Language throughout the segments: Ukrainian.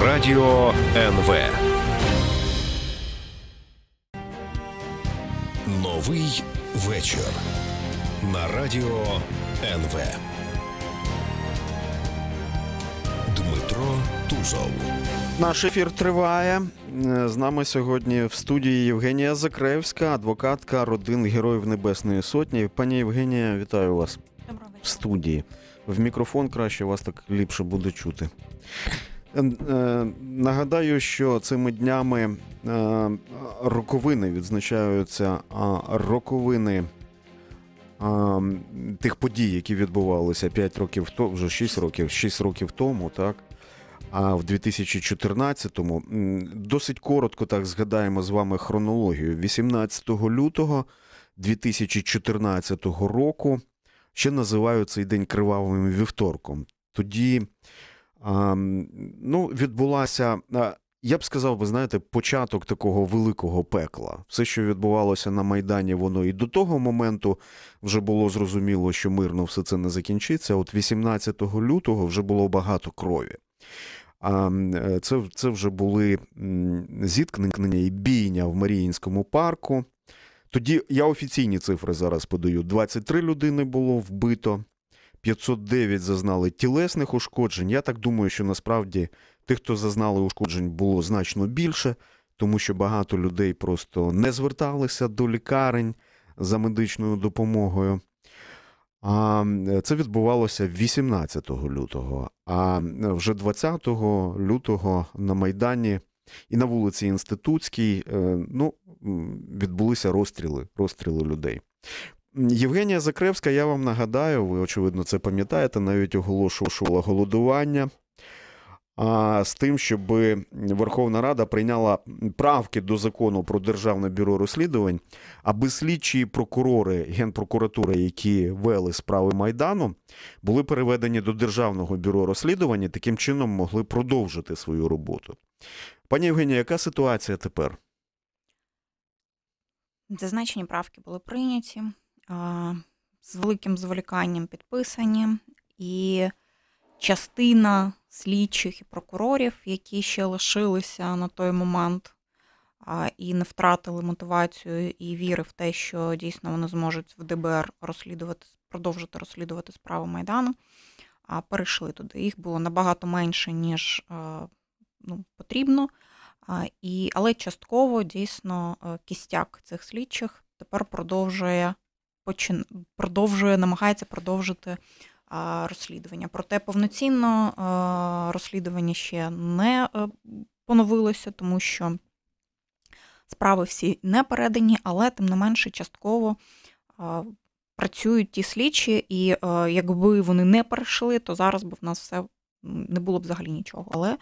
Радіо НВ. Новий вечір на Радіо НВ. Дмитро Тузов. Наш ефір триває. З нами сьогодні в студії Євгенія Закревська, адвокатка родин Героїв Небесної Сотні. Пані Євгенія, вітаю вас в студії. В мікрофон краще вас так ліпше буде чути. Ем, е, нагадаю, що цими днями е, роковини відзначаються роковини тих подій, які відбувалися 5 років тому, вже 6 років, 6 років тому, так. А в 2014-му досить коротко так згадаємо з вами хронологію. 18 лютого 2014 року ще називають цей день кривавим вівторком. Тоді ну, відбулася. Е, я б сказав, ви знаєте, початок такого великого пекла. Все, що відбувалося на Майдані, воно і до того моменту вже було зрозуміло, що мирно все це не закінчиться. От 18 лютого вже було багато крові. А е, це це вже були зіткнення і бійня в Маріїнському парку. Тоді я офіційні цифри зараз подаю: 23 людини було вбито. 509 зазнали тілесних ушкоджень. Я так думаю, що насправді тих, хто зазнали ушкоджень, було значно більше, тому що багато людей просто не зверталися до лікарень за медичною допомогою. А е, це відбувалося 18 лютого. А е, вже 20 лютого на Майдані і на вулиці Інститутській е, ну, відбулися розстріли, розстріли людей. Євгенія Закревська, я вам нагадаю, ви, очевидно, це пам'ятаєте, навіть оголошувала голодування а з тим, щоб Верховна Рада прийняла правки до закону про державне бюро розслідувань, аби слідчі прокурори генпрокуратури, які вели справи майдану, були переведені до державного бюро розслідування, таким чином могли продовжити свою роботу. Пані Євгенія, яка ситуація тепер? Зазначені правки були прийняті з великим зволіканням підписані, і частина слідчих і прокурорів, які ще лишилися на той момент і не втратили мотивацію і віри в те, що дійсно вони зможуть в ДБР розслідувати, продовжити розслідувати справу Майдану, перейшли туди. Їх було набагато менше, ніж ну, потрібно. І, Але частково дійсно кістяк цих слідчих тепер продовжує почин... продовжує, намагається продовжити розслідування. Проте повноцінно розслідування ще не е, поновилося, тому що справи всі не передані, але тим не менше частково. Працюють ті слідчі, і е, якби вони не перейшли, то зараз би в нас все не було б взагалі нічого. Але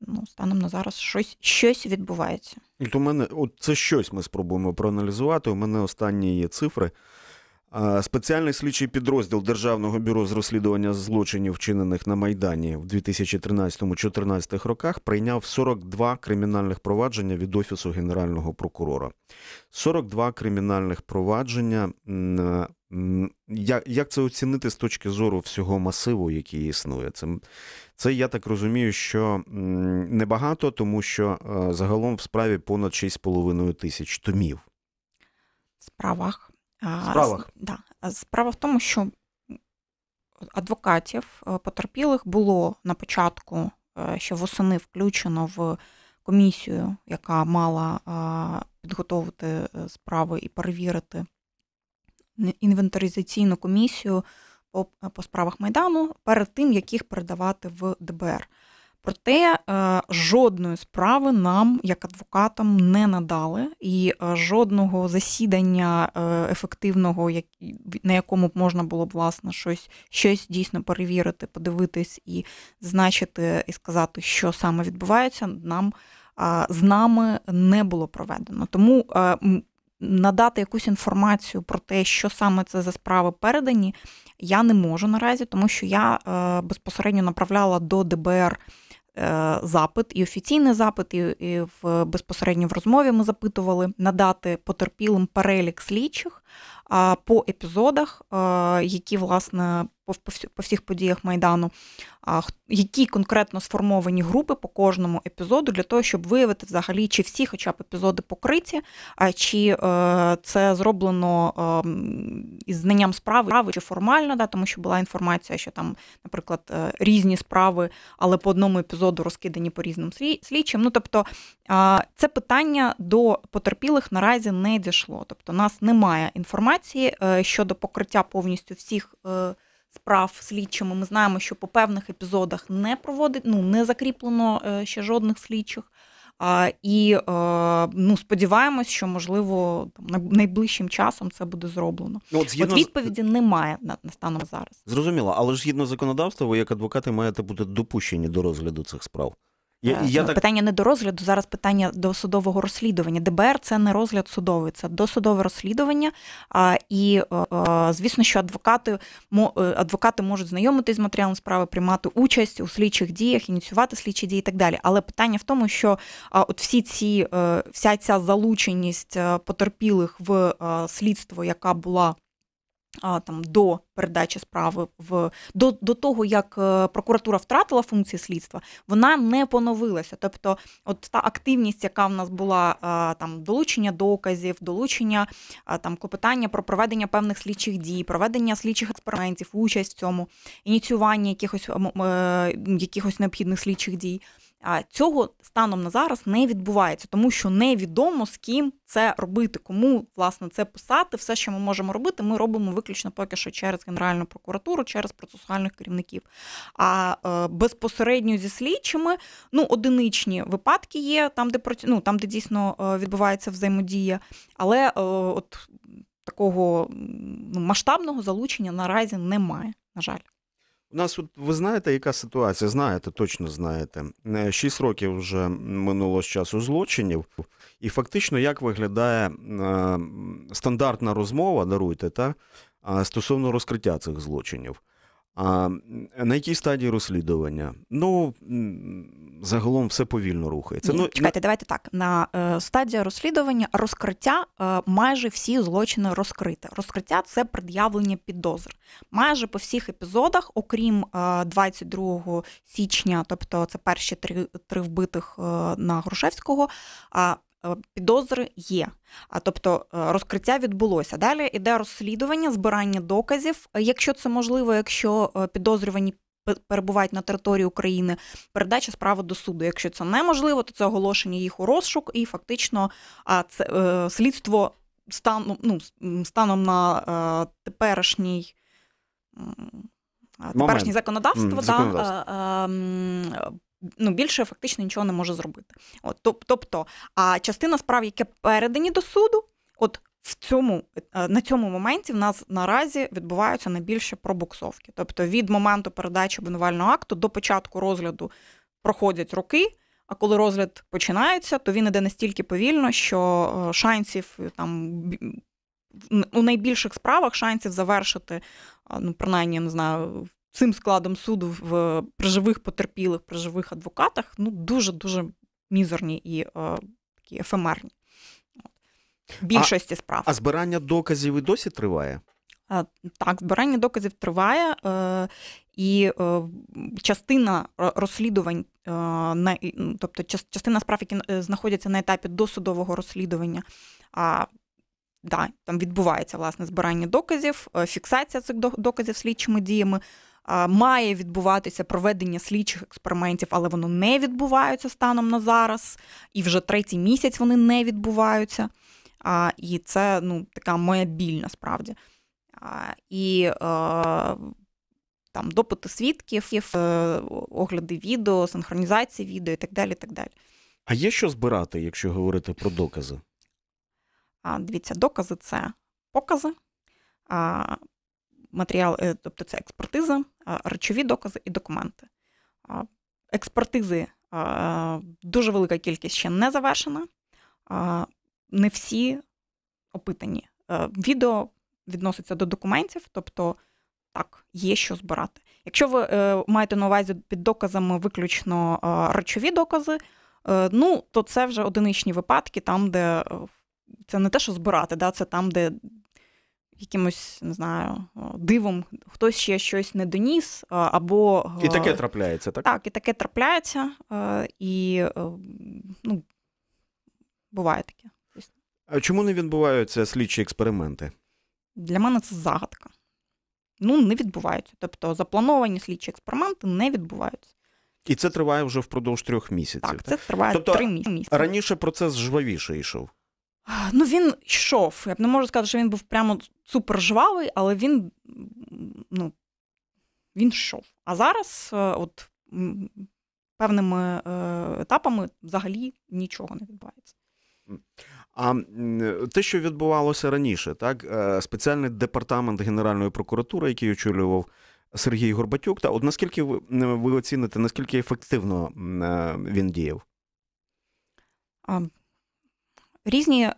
ну, станом на зараз щось щось відбувається. От у мене от це щось ми спробуємо проаналізувати. У мене останні є цифри. Спеціальний слідчий підрозділ Державного бюро з розслідування злочинів, вчинених на Майдані в 2013-2014 роках, прийняв 42 кримінальних провадження від Офісу Генерального прокурора. 42 кримінальних провадження. Е, як це оцінити з точки зору всього масиву, який існує? Це, це я так розумію, що небагато, тому що е, загалом в справі понад 6,5 тисяч томів. В справах справах. Да. Справа в тому, що адвокатів е, потерпілих було на початку е, ще восени включено в комісію, яка мала е, підготовити справи і перевірити інвентаризаційну комісію по по справах майдану перед тим, як їх передавати в ДБР. Проте е, жодної справи нам, як адвокатам, не надали, і е, жодного засідання е, ефективного, на якому б можна було б власне щось щось дійсно перевірити, подивитись і значити і сказати, що саме відбувається, нам з нами не було проведено. Тому надати якусь інформацію про те, що саме це за справи передані, я не можу наразі, тому що я безпосередньо направляла до ДБР. Е, запит, і офіційний запит, і в безпосередньо в розмові ми запитували надати потерпілим перелік слідчих по епізодах, е, які власне по всіх подіях Майдану, які конкретно сформовані групи по кожному епізоду для того, щоб виявити взагалі, чи всі, хоча б епізоди покриті, а чи е, це зроблено е, із знанням справи чи формально, да, тому що була інформація, що там, наприклад, е, різні справи, але по одному епізоду розкидані по різним слідчим. Ну тобто це питання до потерпілих наразі не дійшло. Тобто, у нас немає інформації щодо покриття повністю всіх справ слідчими. Ми знаємо, що по певних епізодах не проводить, ну не закріплено е, ще жодних слідчих. А, І е, ну сподіваємось, що можливо там найближчим часом це буде зроблено. Ну, от, згідно... от відповіді немає на, на станом зараз. Зрозуміло, але ж згідно законодавства, ви як адвокати маєте бути допущені до розгляду цих справ. Е, я, я ну, так... Питання не до розгляду, зараз питання до судового розслідування. ДБР це не розгляд судовий, це досудове розслідування. А, І, е, е, звісно, що адвокати адвокати можуть знайомитись з матеріалом справи, приймати участь у слідчих діях, ініціювати слідчі дії і так далі. Але питання в тому, що от всі ці вся ця залученість потерпілих в слідство, яка була там До передачі справи в до до того, як е, прокуратура втратила функції слідства, вона не поновилася. Тобто, от та активність, яка в нас була е, там долучення доказів, долучення е, там клопотання про проведення певних слідчих дій, проведення слідчих експериментів, участь в цьому, ініціювання якихось якихось необхідних слідчих дій. Цього станом на зараз не відбувається, тому що невідомо з ким це робити, кому власне це писати. Все, що ми можемо робити, ми робимо виключно поки що через Генеральну прокуратуру, через процесуальних керівників. А е, безпосередньо зі слідчими ну одиничні випадки є там, де ну, там, де дійсно е, відбувається взаємодія, але е, от такого масштабного залучення наразі немає. На жаль. У нас тут, ви знаєте, яка ситуація? Знаєте, точно знаєте. Э, Шість років вже минуло з часу злочинів, і фактично, як виглядає э, стандартна розмова, даруйте, та э, стосовно розкриття цих злочинів. А на якій стадії розслідування? Ну загалом все повільно рухається. Ні, ну чекайте, на... давайте так. На е, стадії розслідування розкриття е, майже всі злочини розкрите. Розкриття це пред'явлення підозр. Майже по всіх епізодах, окрім е, 22 січня, тобто це перші три три вбитих е, на Грушевського. Е, підозри є, а тобто е, розкриття відбулося. Далі іде розслідування, збирання доказів. Е, якщо це можливо, якщо підозрювані перебувають на території України, передача справи до суду. Якщо це неможливо, то це оголошення їх у розшук, і фактично це слідство стан, ну, станом на теперішній. Теперішнє законодавство, mm, законодавство. Та, ем, ну, більше фактично нічого не може зробити. От, Тобто, а частина справ, які передані до суду, от в цьому е, на цьому моменті в нас наразі відбуваються найбільше пробуксовки. Тобто від моменту передачі обвинувального акту до початку розгляду проходять роки. А коли розгляд починається, то він іде настільки повільно, що е, шансів е, там у найбільших справах шансів завершити, ну принаймні не знаю, цим складом суду в е, приживих потерпілих, приживих адвокатах ну дуже дуже мізерні і е, такі ефемерні. Більшості а, справ. А збирання доказів і досі триває? А, так, збирання доказів триває, е, і е, частина розслідувань, е, на, ну, тобто частина справ, які е, знаходяться на етапі досудового розслідування, а, да, там відбувається власне збирання доказів, е, фіксація цих доказів слідчими діями має відбуватися проведення слідчих експериментів, але воно не відбувається станом на зараз, і вже третій місяць вони не відбуваються. І це ну, така моя біль насправді. І е, там допити свідків, е, огляди відео, синхронізації відео і так далі. так далі. А є що збирати, якщо говорити про докази? А, Дивіться, докази це покази. А, матеріал, е, тобто це експертиза, речові докази і документи. Експертизи дуже велика кількість ще не завершена, не всі опитані. Е, відео відноситься до документів, тобто так, є що збирати. Якщо ви е, маєте на увазі під доказами виключно речові докази, ну то це вже одиничні випадки, там, де це не те, що збирати, да, це там, де якимось не знаю е, дивом, хтось ще щось не доніс, е, або і таке е, трапляється, так Так, і таке трапляється, і ну буває таке. А чому не відбуваються слідчі експерименти? Для мене це загадка. Ну, не відбуваються. Тобто заплановані слідчі експерименти не відбуваються. І це триває вже впродовж трьох місяців. Так, так? це триває тобто, три місяці. Раніше процес жвавіше йшов. Ну, він йшов. Я б не можу сказати, що він був прямо супер жвавий, але він ну, він йшов. А зараз, е, от певними е, етапами, взагалі нічого не відбувається. А те, що відбувалося раніше, так е, спеціальний департамент Генеральної прокуратури, який очолював Сергій Горбатюк, та от наскільки ви, ви оціните, наскільки ефективно він діяв? Різні е,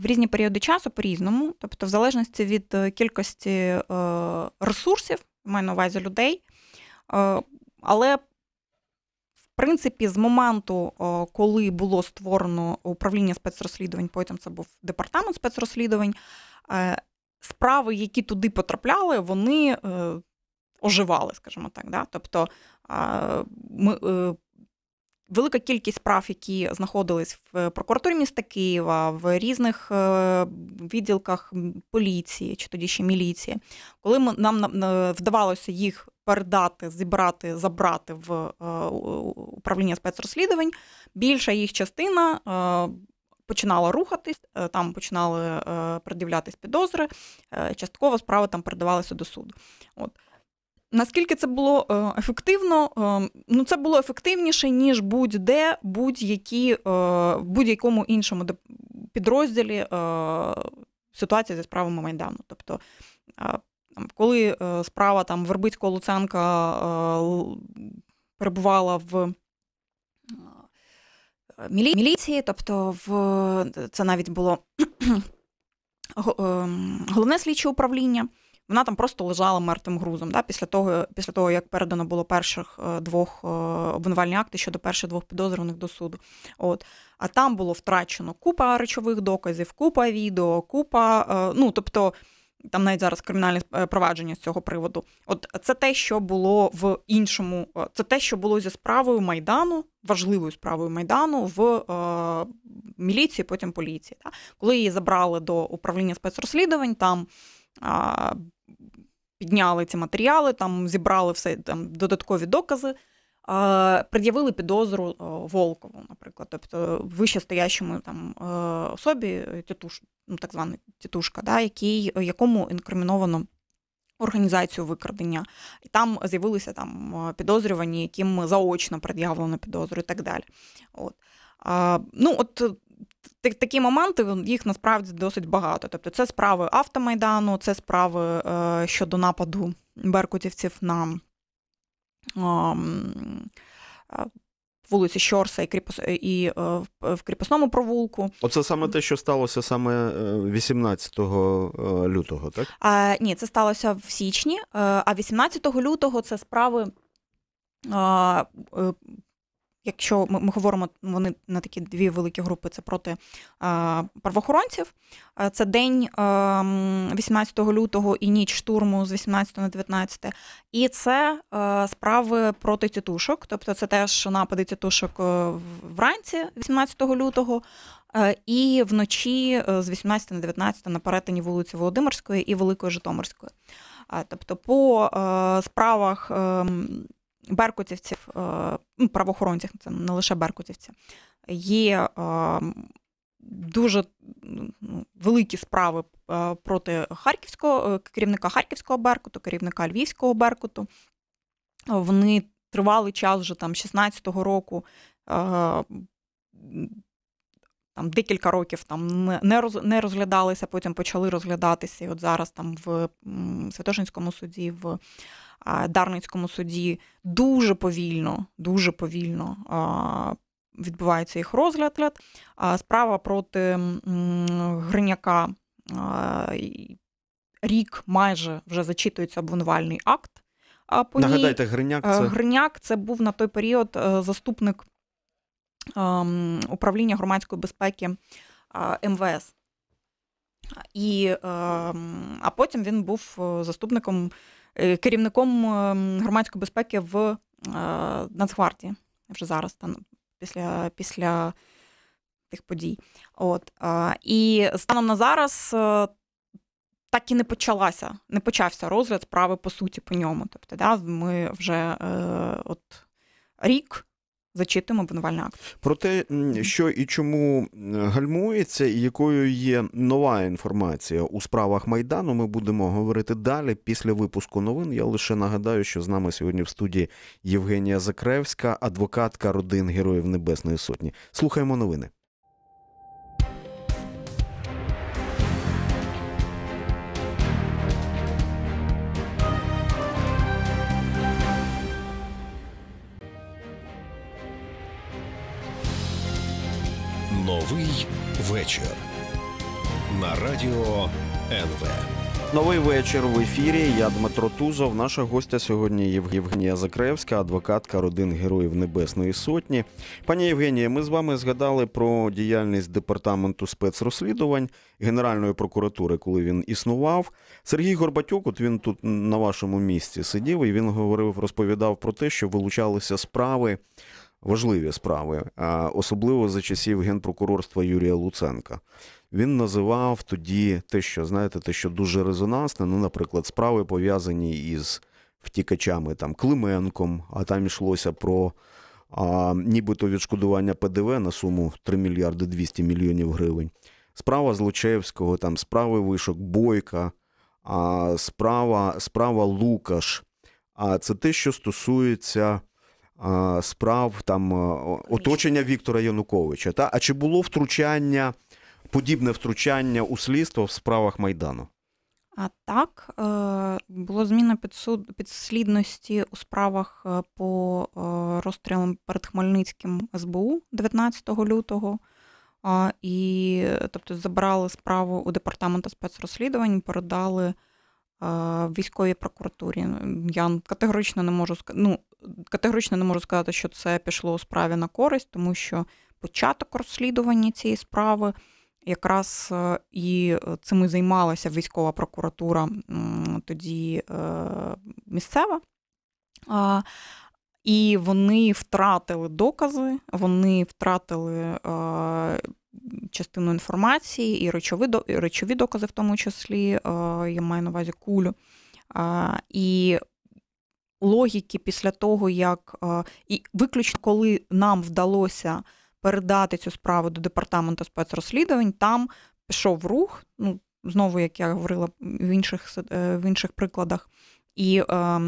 в різні періоди часу по-різному, тобто, в залежності від е, кількості е, ресурсів, маю на увазі людей. Але, в принципі, з моменту, коли було створено управління спецрозслідувань, потім це був департамент спецрозслідувань, справи, які туди потрапляли, вони оживали, скажімо так. Да? Тобто ми Велика кількість справ, які знаходились в е, прокуратурі міста Києва, в різних е, відділках поліції чи тоді ще міліції, коли нам е, вдавалося їх передати, зібрати, забрати в управління спецрозслідувань, більша їх частина починала рухатись, там починали придивлятись підозри, частково справи там передавалися до суду. От. Наскільки це було е, ефективно? Е, ну, це було ефективніше ніж будь-де, будь-які е, в будь-якому іншому підрозділі ситуація зі справами майдану. Тобто, коли справа там Вербицького Луценка перебувала в міліції, тобто в це навіть було ем, головне слідче управління вона там просто лежала мертвим грузом. Да, Після того, після того як передано було перших е, двох е, обвинувальні акти щодо перших двох підозрюваних до суду. От. А там було втрачено купа речових доказів, купа відео, купа. Е, ну тобто. Там навіть зараз кримінальне провадження з цього приводу. От це те, що було в іншому, це те, що було зі справою Майдану, важливою справою Майдану в е, міліції, потім поліції. Та? Коли її забрали до управління спецрозслідувань, там е, підняли ці матеріали, там зібрали все там додаткові докази, е, пред'явили підозру е, Волкову, наприклад, тобто вищестоящому там е, особі, тітуш, ну так званий тітушка, да, який, якому інкриміновано. Організацію викрадення, і там з'явилися там підозрювані, яким заочно пред'явлено підозру і так далі. От. А, Ну, от такі моменти їх насправді досить багато. Тобто, це справи автомайдану, це справи е, щодо нападу беркутівців на е, вулиці Щорса і кріпос е, і е, е, в кріпосному провулку. Оце саме те, що сталося саме 18 е, лютого, так? А, Ні, це сталося в січні, а 18 лютого це справи якщо ми, ми говоримо вони на такі дві великі групи, це проти а, правоохоронців. Це день а, 18 лютого і ніч штурму з 18 на 19. І це а, справи проти тітушок, тобто це теж напади тітушок е, вранці 18 лютого. Е, і вночі е, з 18 на 19 на перетині вулиці Володимирської і Великої Житомирської. Тобто, по справах ем, беркутівців, е, ну, правоохоронців, це не лише беркутівці, є е, дуже ну, великі справи е, проти харківського керівника харківського беркуту, керівника львівського беркуту. Вони тривалий час вже там 16-го року. Там декілька років там не роз, не розглядалися, потім почали розглядатися. І от зараз там в Святошинському суді в Дарницькому суді дуже повільно, дуже повільно відбувається їх розгляд. Справа проти Гриняка рік майже вже зачитується обвинувальний акт. По Нагадайте, Гриняк е, це Гриняк це був на той період е, заступник ем, управління громадської безпеки МВС. І, ем, А потім він був е, заступником Е, керівником ем, громадської безпеки в е, Нацгвардії вже зараз, там, ну, після після тих подій. От. Е, і станом на зараз. Так і не почалася, не почався розгляд справи по суті по ньому. Тобто, да, ми вже от рік зачитуємо обвинувальний акт. Про те, що і чому гальмується, і якою є нова інформація у справах майдану, ми будемо говорити далі. Після випуску новин я лише нагадаю, що з нами сьогодні в студії Євгенія Закревська, адвокатка родин Героїв Небесної Сотні. Слухаємо новини. Новий вечір на радіо НВ. Новий вечір в ефірі. Я Дмитро Тузов. Наша гостя сьогодні Євгенія Закревська, адвокатка родин Героїв Небесної Сотні. Пані Євгенія, ми з вами згадали про діяльність департаменту спецрозслідувань Генеральної прокуратури, коли він існував. Сергій Горбатюк, от він тут на вашому місці сидів і він говорив, розповідав про те, що вилучалися справи важливі справи, особливо за часів генпрокурорства Юрія Луценка. Він називав тоді те, що знаєте, те, що дуже резонансне. Ну, наприклад, справи пов'язані із втікачами там Клименком, а там йшлося про а, нібито відшкодування ПДВ на суму 3 мільярди 200 мільйонів гривень. Справа Злочевського, там справи вишок Бойка, а справа справа Лукаш. А це те, що стосується справ там е, оточення Віктора Януковича. Та? А чи було втручання, подібне втручання у слідство в справах Майдану? А так, е, було зміна підсуд підслідності у справах е, по розстрілам перед Хмельницьким СБУ 19 лютого. І тобто забрали справу у департаменту спецрозслідувань, передали в військовій прокуратурі. Ну, я категорично не можу ну, категорично не можу сказати, що це пішло у справі на користь, тому що початок розслідування цієї справи якраз е, і е, цим і займалася військова прокуратура тоді е, місцева. І вони втратили докази, вони втратили частину інформації і речові і речові докази, в тому числі, е, я маю на увазі кулю. І логіки після того, як е, і виключно коли нам вдалося передати цю справу до департаменту спецрозслідувань, там пішов рух. ну, Знову, як я говорила в інших е, в інших прикладах, і е,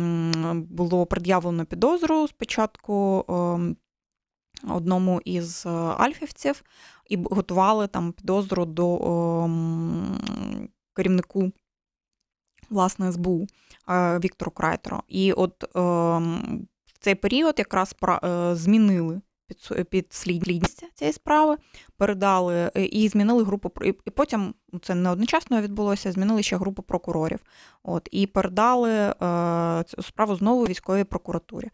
було пред'явлено підозру спочатку е, одному із е, альфівців і готували там підозру до о, ем, керівнику власне СБУ е, Віктору Крайтеру. І от о, ем, в цей період якраз пра е, змінили під підслідність цієї справи, передали і змінили групу і потім ну, це не одночасно відбулося, змінили ще групу прокурорів. От І передали е, цю справу знову військовій прокуратурі.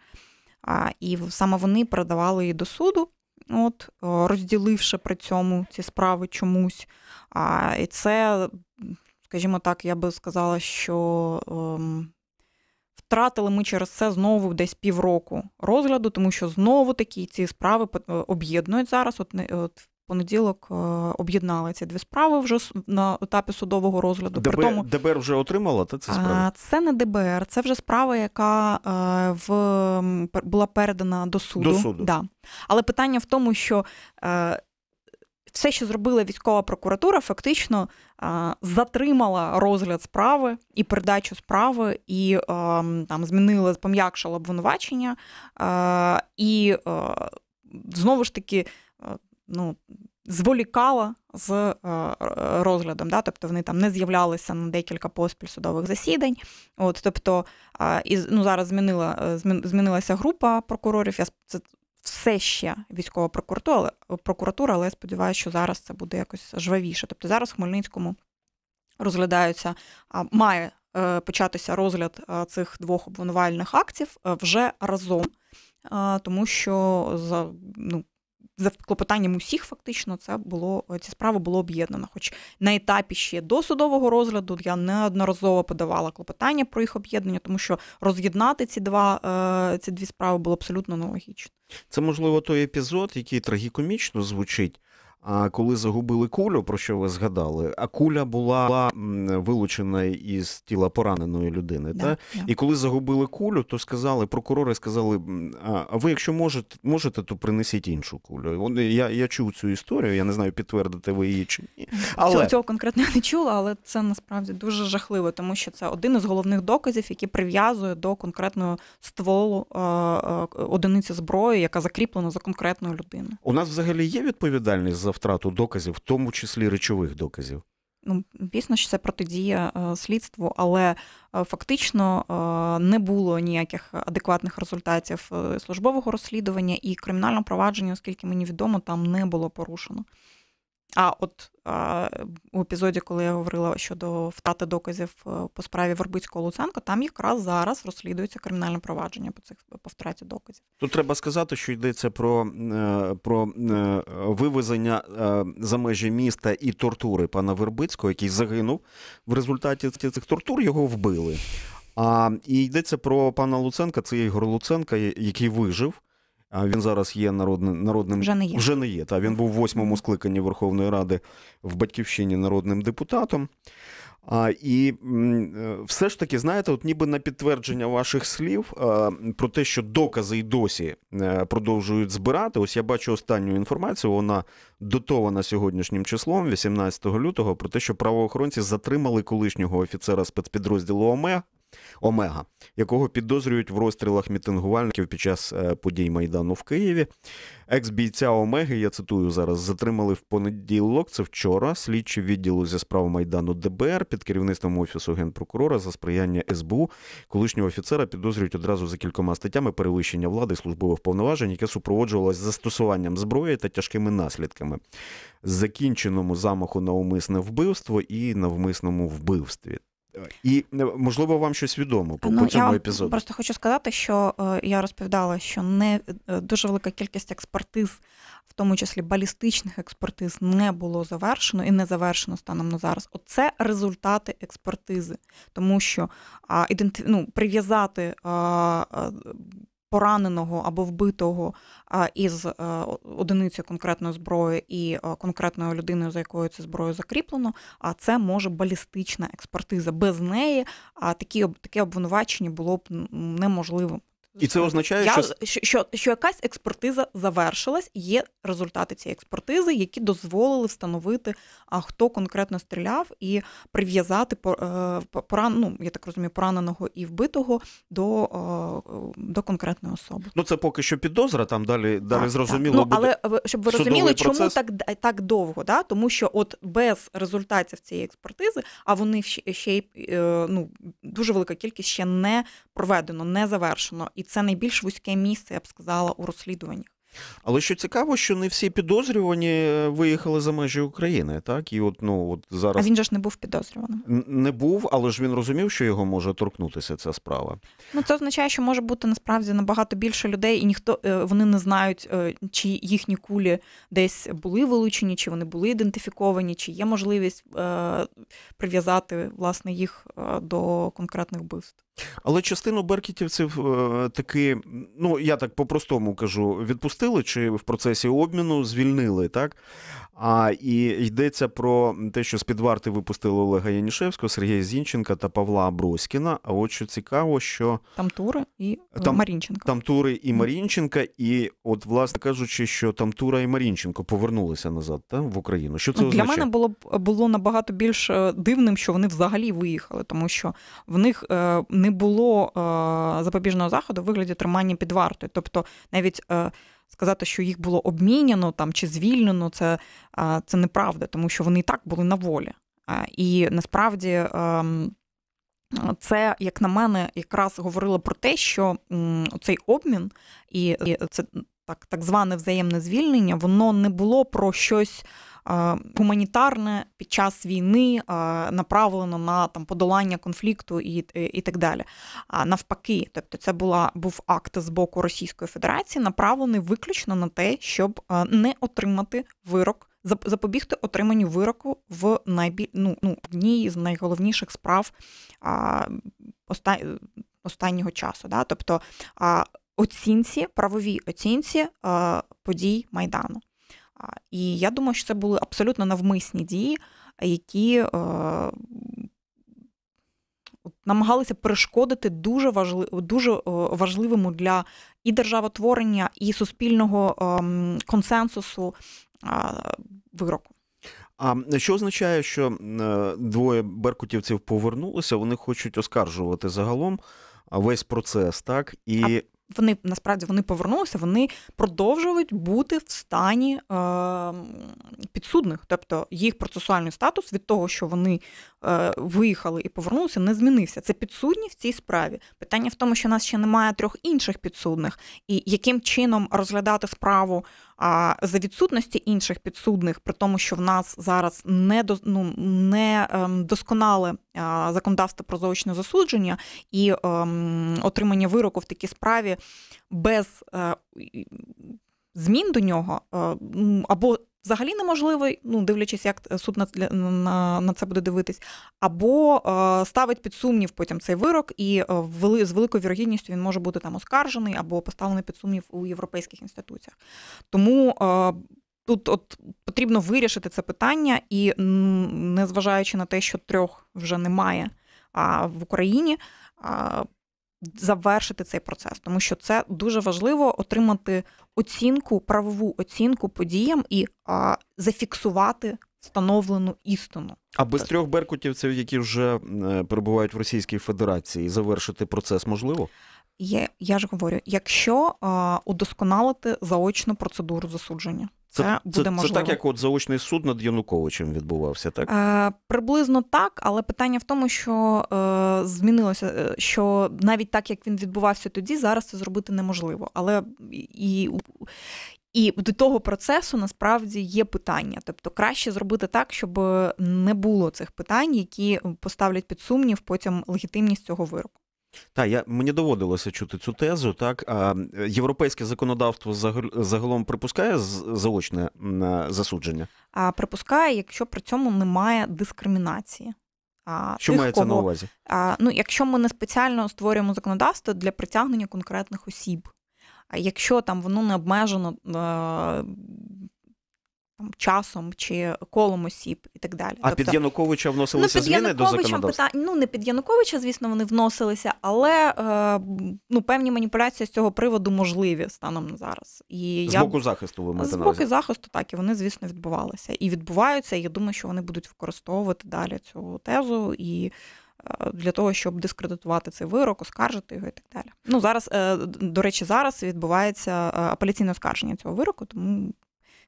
І саме вони передавали її до суду, от е, розділивши при цьому ці справи чомусь. І це, скажімо так, я би сказала, що ем, втратили ми через це знову десь півроку розгляду, тому що знову такі ці справи е, об'єднують зараз. От, от понеділок е, об'єднали ці дві справи вже на етапі судового розгляду. ДБ, При тому, ДБР вже отримала та ці справи? Це не ДБР, це вже справа, яка е, в була передана до суду. До суду. Да. Але питання в тому, що е, все, що зробила військова прокуратура, фактично затримала розгляд справи і передачу справи, і там змінила, пом'якшила обвинувачення і знову ж таки ну, зволікала з е, розглядом, да? тобто вони там не з'являлися на декілька поспіль судових засідань. От, Тобто, і ну, зараз змінила, е, змінилася група прокурорів. Я це все ще військова прокуратура, але прокуратура, але я сподіваюся, що зараз це буде якось жвавіше. Тобто зараз в Хмельницькому розглядаються, має е, початися розгляд цих двох обвинувальних актів вже разом, тому що за ну за клопотанням усіх, фактично, це було ця справа була об'єднана. Хоч на етапі ще досудового розгляду я неодноразово подавала клопотання про їх об'єднання, тому що роз'єднати ці два е, ці дві справи було абсолютно нелогічно. Це можливо той епізод, який трагікомічно звучить. А коли загубили кулю, про що ви згадали, а куля була вилучена із тіла пораненої людини. Да, та? Да. І коли загубили кулю, то сказали прокурори, сказали: а ви, якщо можете, можете, то принесіть іншу кулю. Я я чув цю історію, я не знаю, підтвердите ви її чи ні. Але... Цього, цього конкретно не чула, але це насправді дуже жахливо, тому що це один із головних доказів, який прив'язує до конкретного стволу е- е- одиниці зброї, яка закріплена за конкретною людиною. У нас взагалі є відповідальність за за втрату доказів, в тому числі речових доказів. Ну, дійсно, що це протидія е, слідству, але е, фактично е, не було ніяких адекватних результатів службового розслідування і кримінального провадження, оскільки мені відомо, там не було порушено. А от а, у епізоді, коли я говорила щодо втрати доказів е, по справі Вербицького Луценко, там якраз зараз розслідується кримінальне провадження по цих по втраті доказів. Тут треба сказати, що йдеться про е, про е, вивезення за межі міста і тортури пана Вербицького, який загинув в результаті цих тортур, його вбили. А і йдеться про пана Луценка, це Ігор Луценка, який вижив. Він зараз є народним народним вже не є. Вже не є. Та він був в восьмому скликанні Верховної Ради в Батьківщині народним депутатом. А, І е, все ж таки, знаєте, от ніби на підтвердження ваших слів про те, що докази й досі е, продовжують збирати. Ось я бачу останню інформацію. Вона дотована сьогоднішнім числом, 18 лютого, про те, що правоохоронці затримали колишнього офіцера спецпідрозділу ОМЕ Омега, якого підозрюють в розстрілах мітингувальників під час е, подій Майдану в Києві. Екс-бійця Омеги, я цитую зараз, затримали в понеділок. Це вчора. Слідчі відділу зі справ Майдану ДБР під керівництвом офісу генпрокурора за сприяння СБУ колишнього офіцера підозрюють одразу за кількома статтями перевищення влади службових повноважень, яке супроводжувалося застосуванням зброї та тяжкими наслідками, закінченому замаху на умисне вбивство і навмисному вбивстві. І е, можливо вам щось відомо по, ну, по цьому я епізоду. Просто хочу сказати, що е, я розповідала, що не е, дуже велика кількість експертиз, в тому числі балістичних експертиз, не було завершено і не завершено станом на зараз. Оце результати експертизи, тому що а, іденти... ну, прив'язати. А, пораненого або вбитого із е, одиниці конкретної зброї і е, конкретною людиною, за якою цю зброю закріплено, а це може балістична експертиза. Без неї такі таке обвинувачення було б неможливим. І це означає, Я, що... що що, що якась експертиза завершилась, є результати цієї експертизи, які дозволили встановити, а хто конкретно стріляв, і прив'язати е, поран, ну, я так розумію, пораненого і вбитого до е, до конкретної особи. Ну це поки що підозра, там далі далі так, зрозуміло. Так. Ну, Але е, щоб ви розуміли, чому процес. так так довго, да? тому що от без результатів цієї експертизи, а вони ще ще ну, дуже велика кількість ще не проведено, не завершено і це найбільш вузьке місце, я б сказала, у розслідуваннях. Але що цікаво, що не всі підозрювані е, виїхали за межі України, так і от ну от зараз А він же ж не був підозрюваним. Не був, але ж він розумів, що його може торкнутися ця справа. Ну це означає, що може бути насправді набагато більше людей, і ніхто е, вони не знають, е, чи їхні кулі десь були вилучені, чи вони були ідентифіковані, чи є можливість прив'язати власне їх до конкретних вбивств. Але частину беркітівців е, таки, ну я так по-простому кажу, відпустили чи в процесі обміну звільнили, так? А і йдеться про те, що з під варти випустили Олега Янішевського, Сергія Зінченка та Павла Аброськіна. А от що цікаво, що Тамтура і е, там, Марінченка. Тамтури і Марінченка, і от, власне кажучи, що Тамтура і Марінченко повернулися назад та, в Україну. Що це ну, означає? для мене було було набагато більш е, дивним, що вони взагалі виїхали, тому що в них не не було е, запобіжного заходу в вигляді тримання під вартою. Тобто, навіть е, сказати, що їх було обмінено там чи звільнено, це, е, це неправда, тому що вони і так були на волі. І насправді. Ем, це, як на мене, якраз говорило про те, що цей обмін і це так так зване взаємне звільнення, воно не було про щось гуманітарне під час війни направлено на там подолання конфлікту і і так далі. А навпаки, тобто це була був акт з боку Російської Федерації, направлений виключно на те, щоб не отримати вирок. Запобігти отриманню вироку в найбіль... ну, ну, одній з найголовніших справ а, оста... останнього часу. Да? Тобто а, оцінці, правові оцінці а, подій Майдану. І я думаю, що це були абсолютно навмисні дії, які е, намагалися перешкодити дуже важливо, дуже е, важливому для і державотворення, і суспільного ем, консенсусу е, вироку. А що означає, що двоє беркутівців повернулися? Вони хочуть оскаржувати загалом весь процес, так і вони насправді вони повернулися, вони продовжують бути в стані е, підсудних, тобто їх процесуальний статус від того, що вони е, виїхали і повернулися, не змінився. Це підсудні в цій справі. Питання в тому, що нас ще немає трьох інших підсудних, і яким чином розглядати справу а за відсутності інших підсудних, при тому, що в нас зараз не до, ну, не ем, досконале законодавство про заочне засудження і ем, отримання вироку в такій справі без е, змін до нього е, або взагалі неможливий, ну дивлячись, як е, суд на на, на це буде дивитись, або е, ставить під сумнів потім цей вирок, і е, вели, з великою вірогідністю він може бути там оскаржений або поставлений під сумнів у європейських інституціях. Тому е, тут от потрібно вирішити це питання, і незважаючи на те, що трьох вже немає а в Україні. Завершити цей процес, тому що це дуже важливо отримати оцінку, правову оцінку подіям і а, зафіксувати встановлену істину. А без трьох беркутівців, які вже е, перебувають в Російській Федерації, завершити процес можливо? Є, я ж говорю, якщо а, удосконалити заочну процедуру засудження. Це це, буде це, можливо. це так, як от заочний суд над Януковичем відбувався, так? Е, Приблизно так, але питання в тому, що е, змінилося, е, що навіть так, як він відбувався тоді, зараз це зробити неможливо. Але і і до того процесу насправді є питання. Тобто краще зробити так, щоб не було цих питань, які поставлять під сумнів потім легітимність цього вироку. Та я мені доводилося чути цю тезу. Так а європейське законодавство загалом припускає заочне засудження? А припускає, якщо при цьому немає дискримінації. А, Що тих, мається кого, на увазі? А, Ну, якщо ми не спеціально створюємо законодавство для притягнення конкретних осіб, а якщо там воно не обмежено. А, е, там часом чи колом осіб і так далі. А тобто, під Януковича вносилися ну, під зміни до законодавства? Питання, ну не під Януковича, звісно, вони вносилися, але е, ну певні маніпуляції з цього приводу можливі станом на зараз. І з я, боку захисту ви маєте З боку захисту, так і вони, звісно, відбувалися і відбуваються. і Я думаю, що вони будуть використовувати далі цю тезу і. Е, для того щоб дискредитувати цей вирок, оскаржити його і так далі. Ну зараз е, до речі, зараз відбувається е, апеляційне оскарження цього вироку, тому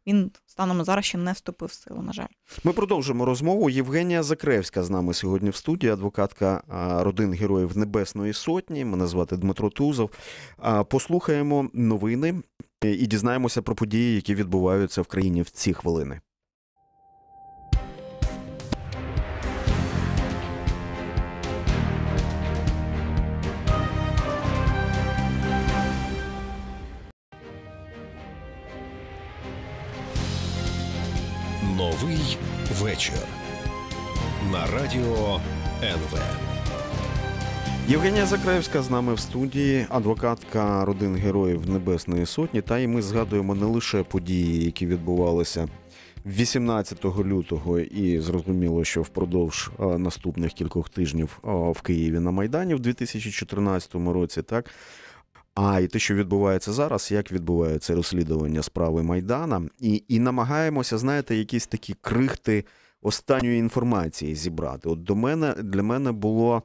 він станом зараз ще не вступив в силу. На жаль, ми продовжимо розмову. Євгенія Закревська з нами сьогодні в студії, адвокатка родин героїв Небесної Сотні. Мене звати Дмитро Тузов. Послухаємо новини і дізнаємося про події, які відбуваються в країні в ці хвилини. Новий вечір на радіо НВ. Євгенія Закраївська з нами в студії, адвокатка родин Героїв Небесної Сотні. Та і ми згадуємо не лише події, які відбувалися 18 лютого, і зрозуміло, що впродовж е, наступних кількох тижнів е, в Києві на Майдані в 2014 році. так, а і те, що відбувається зараз, як відбувається розслідування справи Майдана, і і намагаємося, знаєте, якісь такі крихти останньої інформації зібрати. От до мене для мене було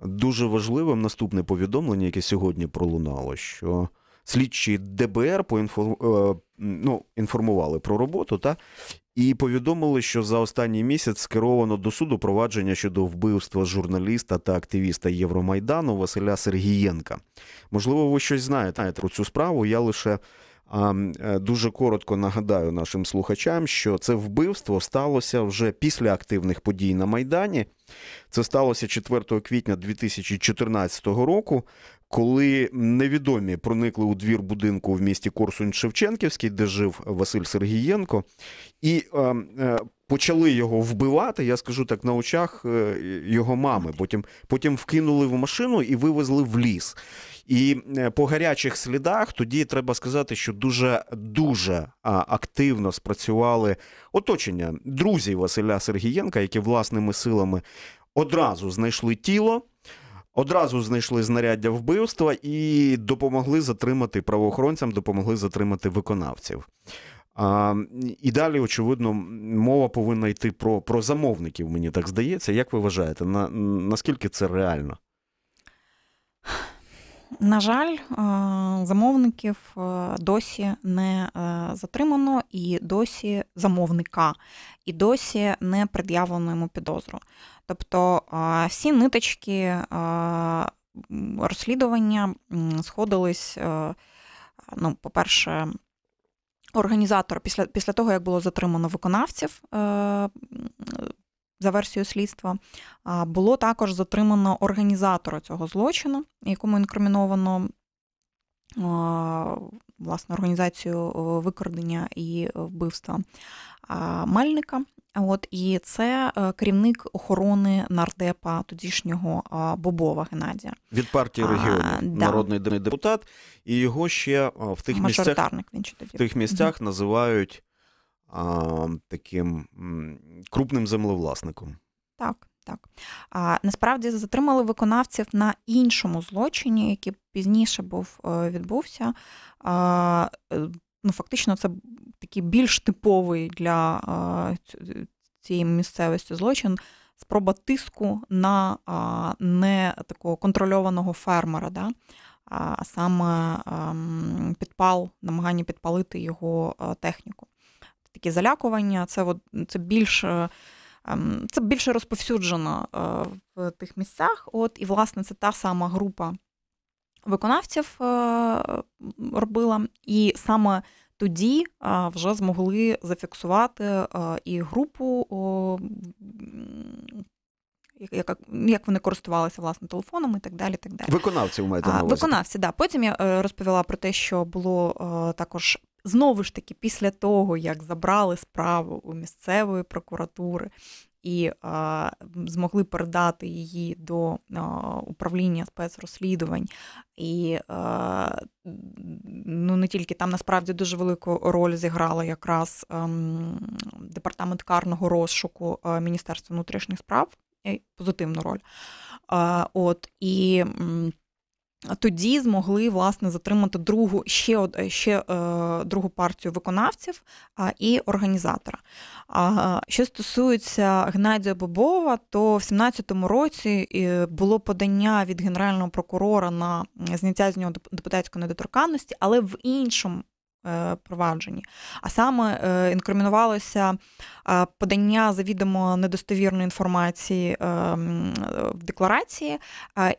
дуже важливим наступне повідомлення, яке сьогодні пролунало, що слідчі ДБР поінформ... Е, ну, інформували про роботу, та і повідомили, що за останній місяць скеровано до суду провадження щодо вбивства журналіста та активіста Євромайдану Василя Сергієнка. Можливо, ви щось знаєте про цю справу. Я лише е, дуже коротко нагадаю нашим слухачам, що це вбивство сталося вже після активних подій на Майдані. Це сталося 4 квітня 2014 року. Коли невідомі проникли у двір будинку в місті Корсунь Шевченківський, де жив Василь Сергієнко, і е, е, почали його вбивати, я скажу так, на очах е, його мами. Потім потім вкинули в машину і вивезли в ліс. І е, по гарячих слідах тоді треба сказати, що дуже дуже активно спрацювали оточення друзів Василя Сергієнка, які власними силами одразу знайшли тіло. Одразу знайшли знаряддя вбивства і допомогли затримати правоохоронцям, допомогли затримати виконавців. А, І далі, очевидно, мова повинна йти про про замовників, мені так здається. Як ви вважаєте, на, наскільки це реально? На жаль, е, замовників е, досі не е, затримано, і досі замовника, і досі не пред'явлено йому підозру. Тобто всі ниточки розслідування сходились, ну, по-перше, організатор після після того, як було затримано виконавців за версією слідства, було також затримано організатора цього злочину, якому інкриміновано власне організацію е, викрадення і вбивства Мальника. От і це е, керівник охорони нардепа тодішнього Бобова Геннадія від партії регіону да. народний депутат, і його ще в тих місцях він чи тоді. в тих місцях називають а, таким крупним землевласником. Так, так. А, Насправді затримали виконавців на іншому злочині, який пізніше був е, відбувся. А, е, ну, Фактично, це такий більш типовий для а, цієї місцевості злочин. Спроба тиску на а, не такого контрольованого фермера, да? а саме а, ем, підпал, намагання підпалити його е, техніку такі залякування, це це більш. Е, ем, це більше розповсюджено е, в тих місцях. От, І, власне, це та сама група виконавців е, робила, і саме тоді вже змогли зафіксувати і групу, як вони користувалися власне телефоном. і так далі. так далі. Виконавці у маєте на увазі? Виконавці, да. Потім я розповіла про те, що було також знову ж таки, після того, як забрали справу у місцевої прокуратури і а, змогли передати її до а, управління спецрозслідувань, і а, ну не тільки там насправді дуже велику роль зіграла якраз ем, департамент карного розшуку е, Міністерства внутрішніх справ позитивну роль. Е, от і тоді змогли власне затримати другу ще е, ще е, другу партію виконавців і організатора. Що стосується Геннадія Бобова, то в 17-му році е, було подання від генерального прокурора на зняття з нього депутатської недоторканності, але в іншому Е, провадженні. А саме е, інкримінувалося е, подання завідомо недостовірної інформації в декларації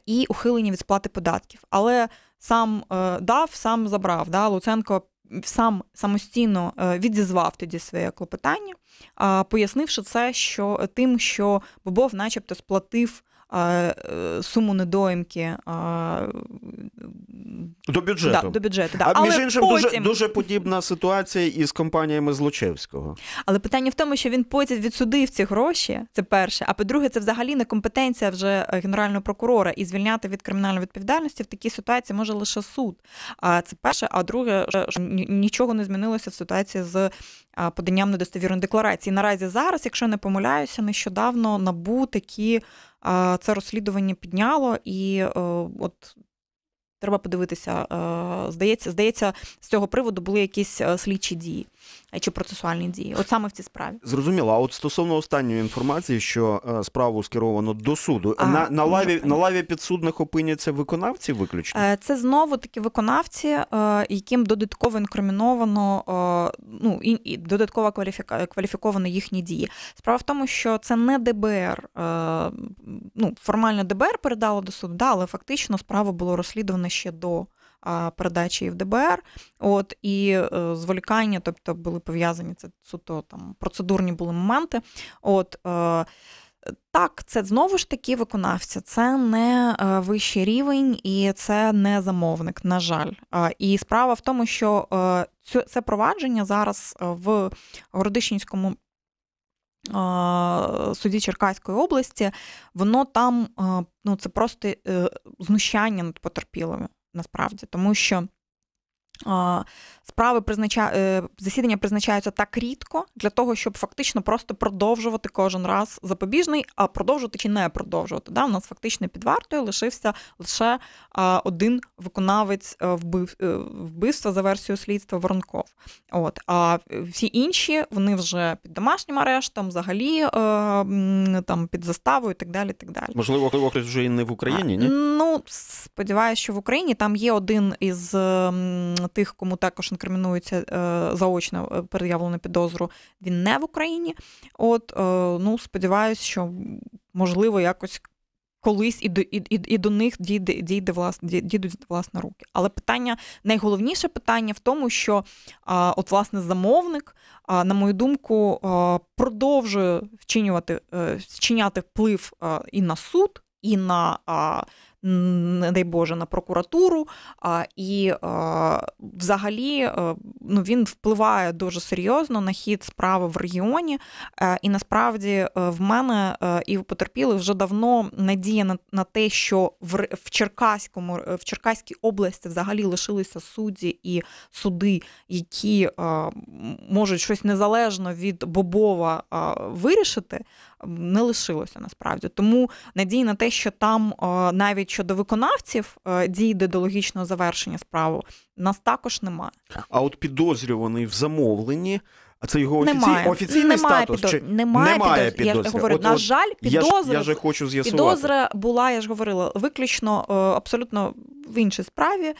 і ухилення від сплати податків. Але сам дав, сам забрав. Да? Луценко сам самостійно відізвав тоді своє клопотання, пояснивши це, що тим, що Бобов, начебто, сплатив. Е, суму недоїмки до бюджету. Да, до бюджету да. А Але між іншим потім... дуже дуже подібна ситуація із компаніями Злочевського. Але питання в тому, що він потім відсудив ці гроші. Це перше. А по-друге, це взагалі не компетенція вже е, генерального прокурора і звільняти від кримінальної відповідальності в такій ситуації може лише суд. А це перше. А друге, що нічого не змінилося в ситуації з поданням недостовірної декларації. Наразі зараз, якщо не помиляюся, нещодавно набу такі це розслідування підняло і е, от. Треба подивитися, е, здається, здається, з цього приводу були якісь е, слідчі дії чи процесуальні дії, от саме в цій справі, зрозуміло. А от стосовно останньої інформації, що е, справу скеровано до суду, а, на на лаві на лаві підсудних опиняться виконавці, виключно е, це знову такі виконавці, е, яким додатково інкриміновано е, ну і, і додатково кваліфіка кваліфіковано їхні дії. Справа в тому, що це не ДБР, е, ну формально ДБР передало до суду, да, але фактично справу було розслідувано ще до передачі і в ДБР. От і е, зволікання, тобто були пов'язані це суто там процедурні були моменти. От. Е, так, це знову ж таки виконавця, це не е, вищий рівень і це не замовник, на жаль. І справа в тому, що це провадження зараз в Городищенському суді Черкаської області, воно там ну це просто знущання над потерпілими насправді, тому що Справи призначають е, засідання призначаються так рідко для того, щоб фактично просто продовжувати кожен раз запобіжний, а продовжувати чи не продовжувати. Да? У нас фактично під вартою лишився лише один виконавець е, вбив... Е, вбивства за версією слідства Воронков. От а всі інші вони вже під домашнім арештом, взагалі там під заставою і так далі. так далі. Можливо, окрес вже і не в Україні. ні? Ну сподіваюся, що в Україні там є один із тих, кому також інкримінується е, заочно е, пред'явлено підозру, він не в Україні. От е, ну сподіваюся, що можливо якось. Колись і до і, і, і до них дійде дійде власне дійдуть власне руки. Але питання найголовніше питання в тому, що а, от власне замовник, а, на мою думку, а, продовжує вчинювати вчиняти вплив і на суд, і на не дай Боже, на прокуратуру. А, І взагалі е, ну, він впливає дуже серйозно на хід справи в регіоні. Е, і насправді е, в мене і в потерпіли вже давно надія на, на те, що в в Черкаському в Черкаській області взагалі лишилися судді і суди, які можуть щось незалежно від Бобова вирішити не лишилося насправді. Тому надії на те, що там е, навіть щодо виконавців е, дійде до логічного завершення справи, нас також немає. А от підозрюваний в замовленні. А це його офіцій... немає. офіційний немає статус? Підозр... Чи... Немає, немає підозрю. Я говорю, от, на от, жаль, підозра... Я ж, я хочу з'ясувати. Підозра була, я ж говорила, виключно е, абсолютно в іншій справі.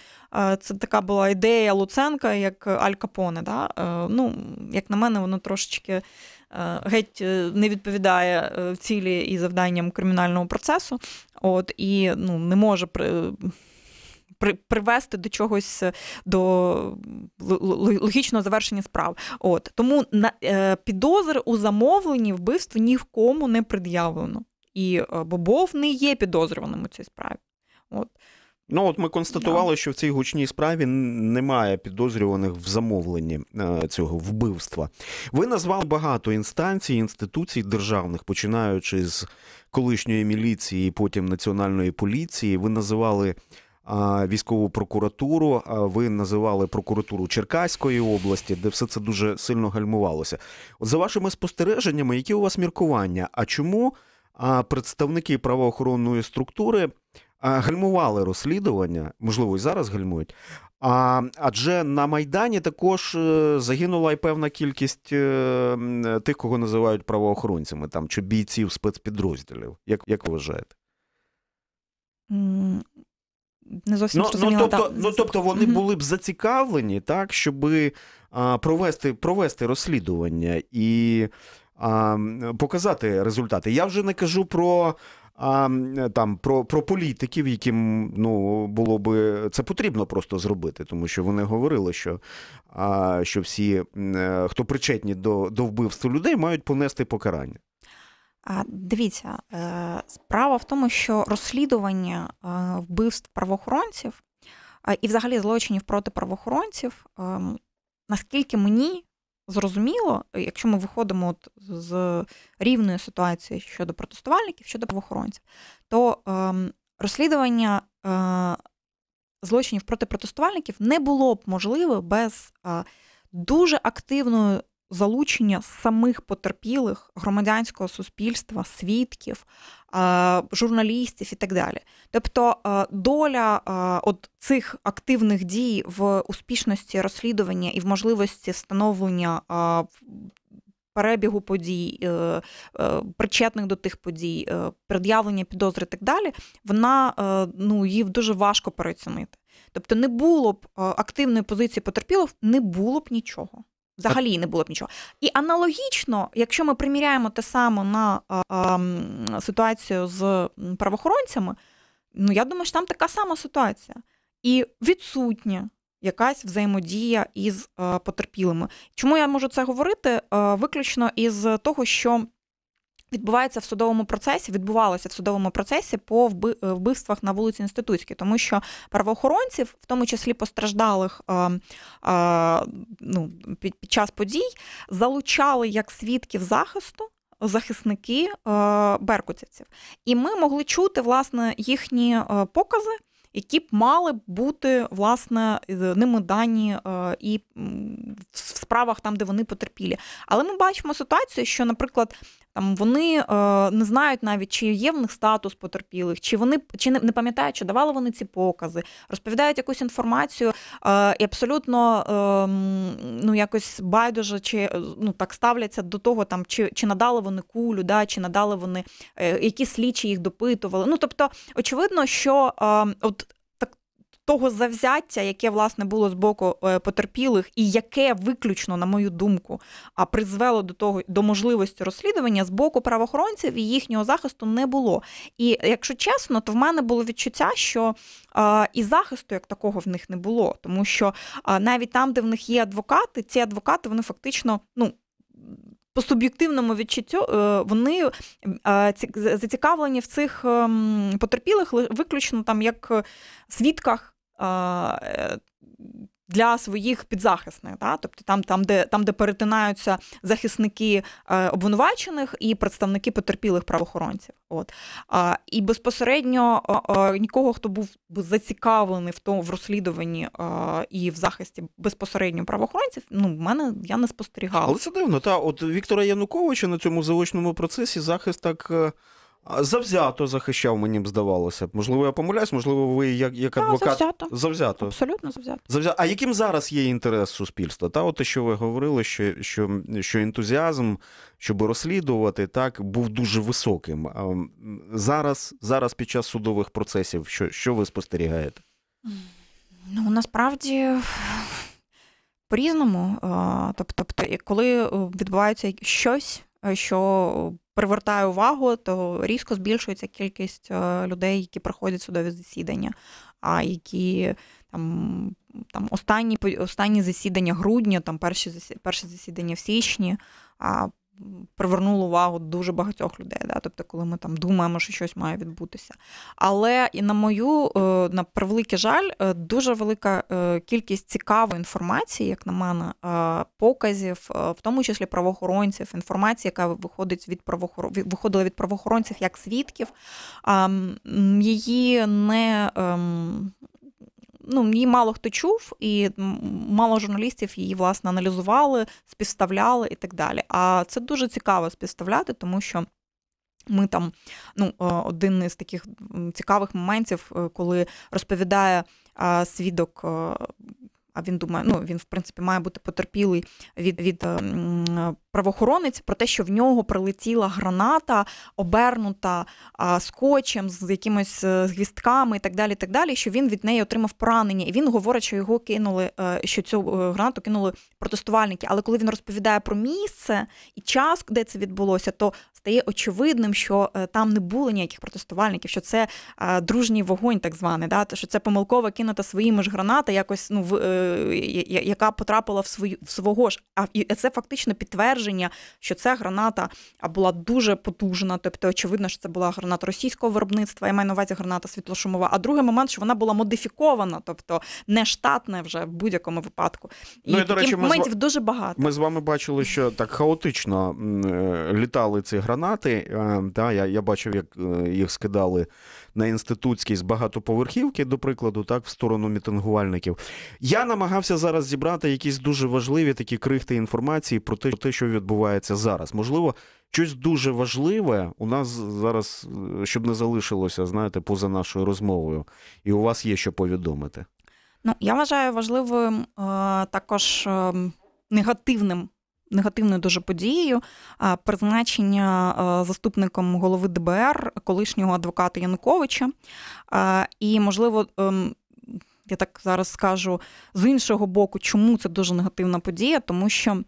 Це така була ідея Луценка, як Аль Капоне. Да? Ну, Як на мене, воно трошечки Е, геть е, не відповідає е, цілі і завданням кримінального процесу, от і ну не може при привести до чогось до логічного завершення справ. От Тому на підозри у замовленні вбивства ні в кому не пред'явлено. І Бобов не є підозрюваним у цій справі. От. Ну, от ми констатували, що в цій гучній справі немає підозрюваних в замовленні е, цього вбивства. Ви назвали багато інстанцій, інституцій державних, починаючи з колишньої міліції, потім національної поліції. Ви називали е, військову прокуратуру, ви називали прокуратуру Черкаської області, де все це дуже сильно гальмувалося. От за вашими спостереженнями, які у вас міркування? А чому представники правоохоронної структури? гальмували розслідування, можливо, і зараз гальмують. А, Адже на Майдані також е, загинула і певна кількість е, тих, кого називають правоохоронцями там чи бійців спецпідрозділів. Як як вважаєте? Не зовсім ну, ну, тобто, та... ну, тобто вони mm були б зацікавлені, так, щоб а, провести провести розслідування і а, показати результати. Я вже не кажу про а там про про політиків, яким ну було би це потрібно просто зробити, тому що вони говорили, що а, що всі, е, хто причетні до, до вбивства людей, мають понести покарання. А дивіться, е, справа в тому, що розслідування е, вбивств правоохоронців і, взагалі, злочинів проти правоохоронців, ем, наскільки мені Зрозуміло, якщо ми виходимо от з рівної ситуації щодо протестувальників, щодо правоохоронців, то ем, розслідування е, злочинів проти протестувальників не було б можливе без е, дуже активної залучення самих потерпілих громадянського суспільства, свідків, е, журналістів і так далі. Тобто е, доля е, от цих активних дій в успішності розслідування і в можливості встановлення. Перебігу подій, причетних до тих подій, пред'явлення підозри і так далі, вона ну її дуже важко переоцінити. Тобто, не було б активної позиції потерпілих, не було б нічого. Взагалі не було б нічого. І аналогічно, якщо ми приміряємо те саме на а, а, ситуацію з правоохоронцями, ну я думаю, що там така сама ситуація. І відсутня якась взаємодія із а, е, потерпілими. Чому я можу це говорити? Е, виключно із того, що Відбувається в судовому процесі, відбувалося в судовому процесі по е, вбивствах на вулиці Інститутській, тому що правоохоронців, в тому числі постраждалих е, е, ну, під час подій, залучали як свідків захисту. Захисники беркутівців, і ми могли чути власне їхні покази які б мали бути власне ними дані е, і в справах там, де вони потерпілі. Але ми бачимо ситуацію, що, наприклад, там вони е, не знають навіть, чи є в них статус потерпілих, чи вони чи не пам'ятають, чи давали вони ці покази, розповідають якусь інформацію е, і абсолютно ну якось байдуже, чи ну так ставляться до того, там чи чи надали вони кулю, да, чи надали вони які слідчі їх допитували. Ну тобто, очевидно, що от того завзяття, яке власне було з боку е, потерпілих, і яке виключно, на мою думку, а призвело до того до можливості розслідування з боку правоохоронців і їхнього захисту не було. І якщо чесно, то в мене було відчуття, що і захисту як такого в них не було, тому що навіть там, де в них є адвокати, ці адвокати вони фактично ну. По суб'єктивному відчуттю е, вони зацікавлені в цих ем, потерпілих виключно там як е, свідках Е, для своїх підзахисних, да? тобто там, там, де там, де перетинаються захисники е, обвинувачених і представники потерпілих правоохоронців. От і безпосередньо нікого, хто був зацікавлений в тому в розслідуванні і в захисті безпосередньо правоохоронців, ну в мене я не спостерігала. Але це дивно. Та от Віктора Януковича на цьому заочному процесі захист так. Е, Завзято захищав, мені б здавалося. Можливо, я помиляюсь, можливо, ви як як адвокат. Да, завзято. завзято. Абсолютно завзято. Завзято. А яким зараз є інтерес суспільства? Та, от те, що ви говорили, що що, що ентузіазм, щоб розслідувати, так, був дуже високим. А зараз, зараз під час судових процесів, що, що ви спостерігаєте? Ну, насправді. По різному, тобто, коли е, відбувається щось, е, що привертає увагу, то різко збільшується кількість е, людей, які проходять судові засідання, а які там там останні останні засідання грудня, там перші перше засідання в січні. А привернуло увагу дуже багатьох людей. Да? Тобто, коли ми там думаємо, що щось має відбутися. Але і на мою, е, на превеликий жаль, е, дуже велика е, кількість цікавої інформації, як на мене, показів, в тому числі правоохоронців, інформації, яка виходить від правоохорон... виходила від правоохоронців як свідків, її не. Ем, ну її мало хто чув, і мало журналістів її власне аналізували, співставляли і так далі. А це дуже цікаво співставляти, тому що. Ми там, ну, е, один із таких цікавих моментів, е, коли розповідає свідок е, а він думає, ну він в принципі має бути потерпілий від від ем, правоохоронець про те, що в нього прилетіла граната, обернута скотчем з якимось е, гвістками і так далі. так далі, Що він від неї отримав поранення, і він говорить, що його кинули, е, що цю е, гранату кинули протестувальники. Але коли він розповідає про місце і час, де це відбулося, то стає очевидним, що там не було ніяких протестувальників, що це дружній вогонь, так званий, да, що це помилково кинута своїми ж граната, якось ну в яка потрапила в свою в свого ж. А і це фактично підтвердження, що ця граната була дуже потужна. Тобто, очевидно, що це була граната російського виробництва, я маю на увазі граната світлошумова. А другий момент, що вона була модифікована, тобто не штатна вже в будь-якому випадку. І ну, і, до речі, моментів ми... дуже багато. Ми з вами бачили, що так хаотично е, літали ці гранати. Е, та, Я я бачив, як е, їх скидали на інститутській з багатоповерхівки, до прикладу, так, в сторону мітингувальників. Я намагався зараз зібрати якісь дуже важливі такі крихти інформації про те, про те, що відбувається зараз. Можливо, щось дуже важливе у нас зараз, е, щоб не залишилося, знаєте, поза нашою розмовою, і у вас є що повідомити. Ну, я вважаю важливим е, також е, негативним негативною дуже подією призначення е, заступником голови ДБР, колишнього адвоката Януковича. І, можливо, ем, я так зараз скажу з іншого боку, чому це дуже негативна подія, тому що,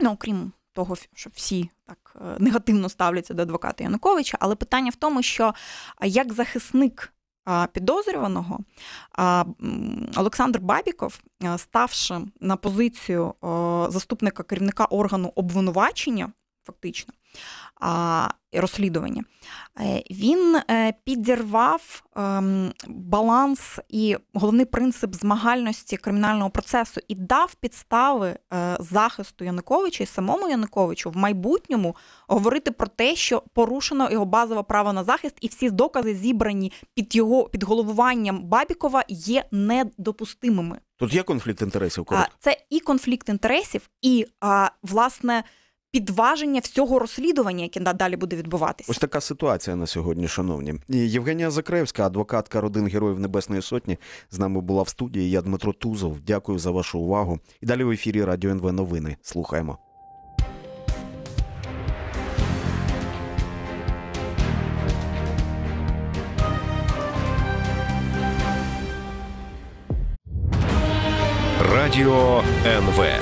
ну, окрім того, що всі так е, негативно ставляться до адвоката Януковича, але питання в тому, що як захисник підозрюваного, Олександр Бабіков, ставши на позицію заступника керівника органу обвинувачення, фактично, Розслідування е, він е, підірвав ем, баланс і головний принцип змагальності кримінального процесу і дав підстави е, захисту Януковича і самому Януковичу в майбутньому говорити про те, що порушено його базове право на захист, і всі докази, зібрані під його під головуванням Бабікова, є недопустимими. Тут є конфлікт інтересів. Коротко. Це і конфлікт інтересів, і власне підваження всього розслідування, яке надалі буде відбуватися. Ось така ситуація на сьогодні, шановні. Євгенія Закревська, адвокатка родин Героїв Небесної Сотні, з нами була в студії. Я Дмитро Тузов. Дякую за вашу увагу. І далі в ефірі Радіо НВ Новини. Слухаємо. Радіо НВ.